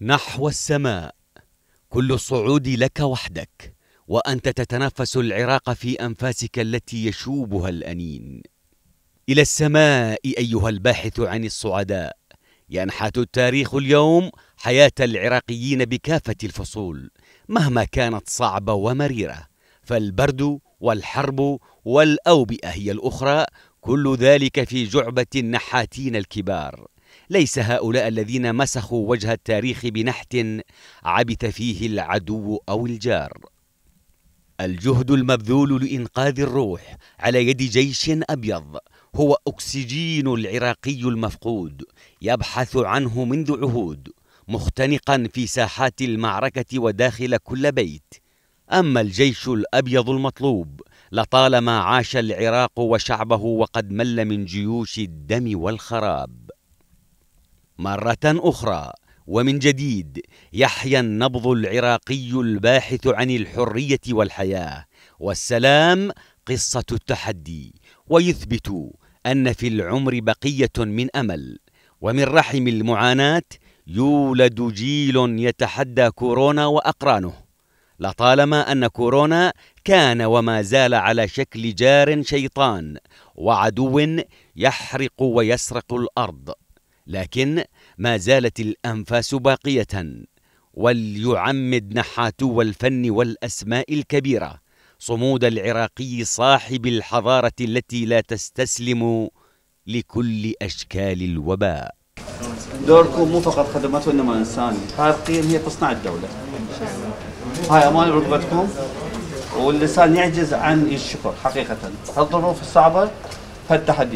نحو السماء كل الصعود لك وحدك وانت تتنفس العراق في انفاسك التي يشوبها الانين الى السماء ايها الباحث عن الصعداء ينحت التاريخ اليوم حياه العراقيين بكافه الفصول مهما كانت صعبه ومريره فالبرد والحرب والاوبئه هي الاخرى كل ذلك في جعبه النحاتين الكبار ليس هؤلاء الذين مسخوا وجه التاريخ بنحت عبث فيه العدو او الجار الجهد المبذول لانقاذ الروح على يد جيش ابيض هو اكسجين العراقي المفقود يبحث عنه منذ عهود مختنقا في ساحات المعركه وداخل كل بيت اما الجيش الابيض المطلوب لطالما عاش العراق وشعبه وقد مل من جيوش الدم والخراب مرة أخرى ومن جديد يحيا النبض العراقي الباحث عن الحرية والحياة والسلام قصة التحدي ويثبت أن في العمر بقية من أمل ومن رحم المعاناة يولد جيل يتحدى كورونا وأقرانه لطالما أن كورونا كان وما زال على شكل جار شيطان وعدو يحرق ويسرق الأرض لكن ما زالت الأنفاس باقية وليعمد نحاتو الفن والأسماء الكبيرة صمود العراقي صاحب الحضارة التي لا تستسلم لكل أشكال الوباء دوركم مو فقط خدمات وإنما إنساني هاي القيم هي تصنع الدولة هاي أمان ركبتكم والإنسان يعجز عن الشكر حقيقة هالظروف الصعبة فالتحديات